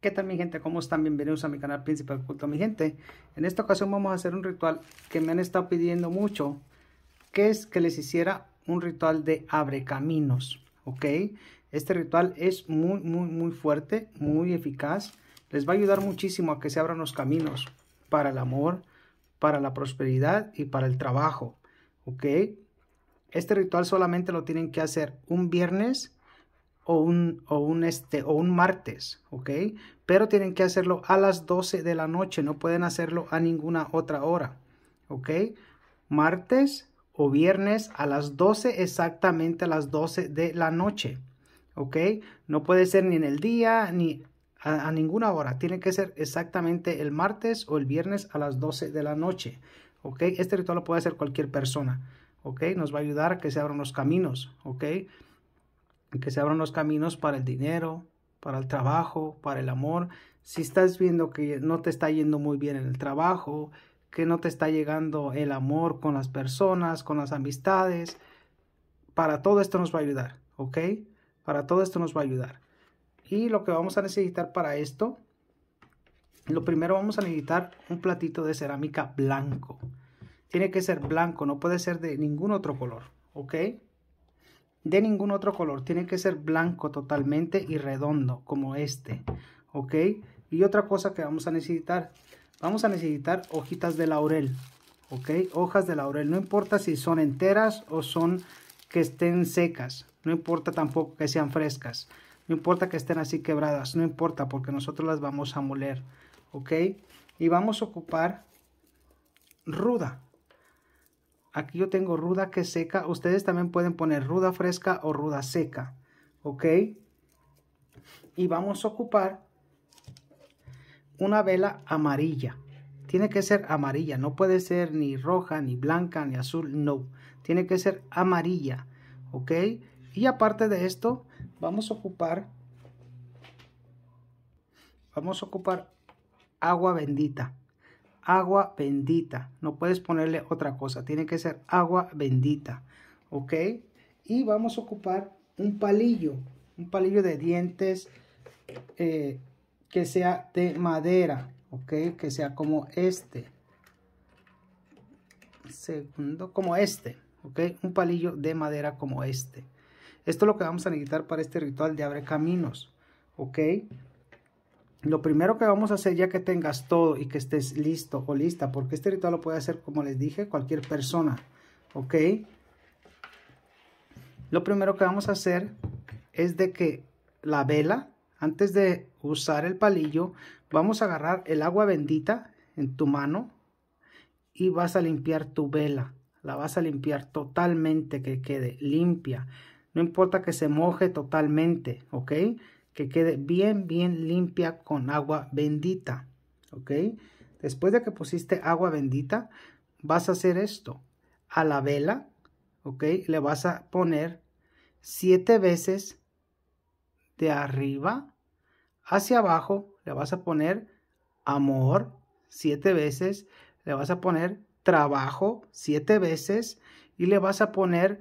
¿Qué tal mi gente? ¿Cómo están? Bienvenidos a mi canal principal culto mi gente. En esta ocasión vamos a hacer un ritual que me han estado pidiendo mucho, que es que les hiciera un ritual de abre caminos, ¿ok? Este ritual es muy, muy, muy fuerte, muy eficaz. Les va a ayudar muchísimo a que se abran los caminos para el amor, para la prosperidad y para el trabajo, ¿ok? Este ritual solamente lo tienen que hacer un viernes o un, o un, este, o un martes, ¿ok? Pero tienen que hacerlo a las 12 de la noche, no pueden hacerlo a ninguna otra hora, ¿ok? Martes o viernes a las 12, exactamente a las 12 de la noche, ¿ok? No puede ser ni en el día ni a, a ninguna hora, tiene que ser exactamente el martes o el viernes a las 12 de la noche, ¿ok? Este ritual lo puede hacer cualquier persona, ¿ok? Nos va a ayudar a que se abran los caminos, ¿ok? que se abran los caminos para el dinero, para el trabajo, para el amor. Si estás viendo que no te está yendo muy bien en el trabajo, que no te está llegando el amor con las personas, con las amistades, para todo esto nos va a ayudar, ¿ok? Para todo esto nos va a ayudar. Y lo que vamos a necesitar para esto, lo primero vamos a necesitar un platito de cerámica blanco. Tiene que ser blanco, no puede ser de ningún otro color, ¿ok? de ningún otro color. Tiene que ser blanco totalmente y redondo como este. ¿Ok? Y otra cosa que vamos a necesitar. Vamos a necesitar hojitas de laurel. ¿Ok? Hojas de laurel. No importa si son enteras o son que estén secas. No importa tampoco que sean frescas. No importa que estén así quebradas. No importa porque nosotros las vamos a moler. ¿Ok? Y vamos a ocupar ruda. Aquí yo tengo ruda que seca. Ustedes también pueden poner ruda fresca o ruda seca. ¿Ok? Y vamos a ocupar una vela amarilla. Tiene que ser amarilla. No puede ser ni roja, ni blanca, ni azul. No. Tiene que ser amarilla. ¿Ok? Y aparte de esto, vamos a ocupar... Vamos a ocupar agua bendita agua bendita. No puedes ponerle otra cosa. Tiene que ser agua bendita. ¿Ok? Y vamos a ocupar un palillo. Un palillo de dientes eh, que sea de madera. ¿Ok? Que sea como este. Segundo, como este. ¿Ok? Un palillo de madera como este. Esto es lo que vamos a necesitar para este ritual de abre caminos. ¿Ok? Lo primero que vamos a hacer ya que tengas todo y que estés listo o lista, porque este ritual lo puede hacer, como les dije, cualquier persona, ¿ok? Lo primero que vamos a hacer es de que la vela, antes de usar el palillo, vamos a agarrar el agua bendita en tu mano y vas a limpiar tu vela. La vas a limpiar totalmente, que quede limpia. No importa que se moje totalmente, ¿ok? que quede bien, bien limpia con agua bendita. ¿Ok? Después de que pusiste agua bendita, vas a hacer esto. A la vela, ¿ok? Le vas a poner siete veces de arriba hacia abajo, le vas a poner amor siete veces, le vas a poner trabajo siete veces y le vas a poner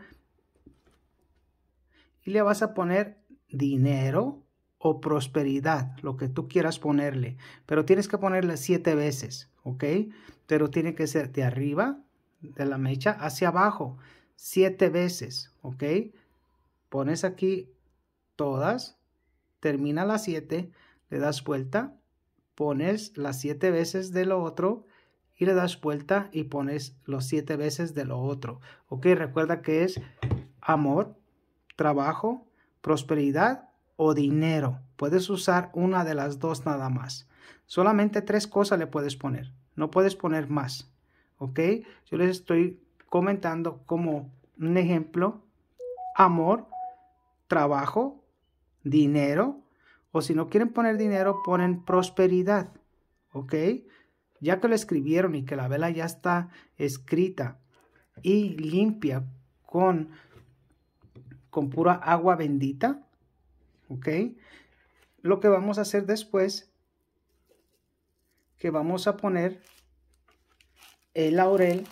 y le vas a poner dinero o prosperidad, lo que tú quieras ponerle, pero tienes que ponerle siete veces, ¿ok? Pero tiene que ser de arriba de la mecha hacia abajo, siete veces, ¿ok? Pones aquí todas, termina las siete, le das vuelta, pones las siete veces de lo otro y le das vuelta y pones los siete veces de lo otro, ¿ok? Recuerda que es amor, trabajo, prosperidad o dinero. Puedes usar una de las dos nada más. Solamente tres cosas le puedes poner. No puedes poner más. ¿Ok? Yo les estoy comentando como un ejemplo. Amor, trabajo, dinero. O si no quieren poner dinero, ponen prosperidad. ¿Ok? Ya que lo escribieron y que la vela ya está escrita y limpia con, con pura agua bendita, ¿ok? Lo que vamos a hacer después, que vamos a poner el laurel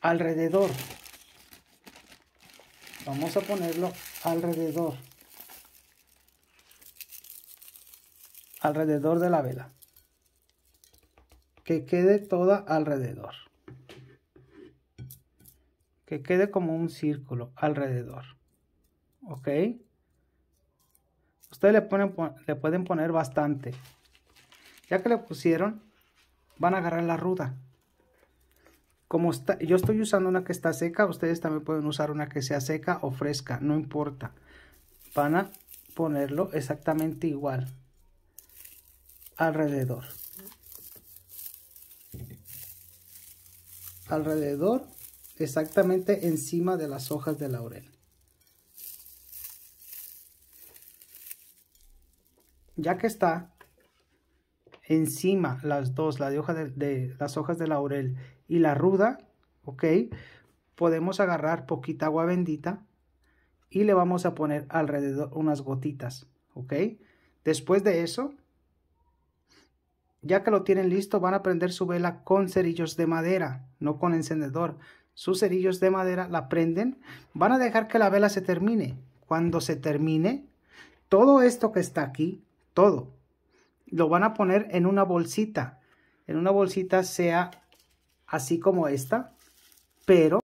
alrededor. Vamos a ponerlo alrededor. Alrededor de la vela. Que quede toda alrededor. Que quede como un círculo alrededor. ¿Ok? Ustedes le, pueden poner bastante. Ya que le pusieron, van a agarrar la ruda. Como está, yo estoy usando una que está seca, ustedes también pueden usar una que sea seca o fresca, no importa. Van a ponerlo exactamente igual alrededor. Alrededor, exactamente encima de las hojas de laurel. ya que está encima las dos, de, las hojas de laurel y la ruda, ¿ok? Podemos agarrar poquita agua bendita y le vamos a poner alrededor unas gotitas, ¿ok? Después de eso, ya que lo tienen listo, van a prender su vela con cerillos de madera, no con encendedor. Sus cerillos de madera la prenden, van a dejar que la vela se termine. Cuando se termine, todo esto que está aquí todo. Lo van a poner en una bolsita. En una bolsita sea así como esta, pero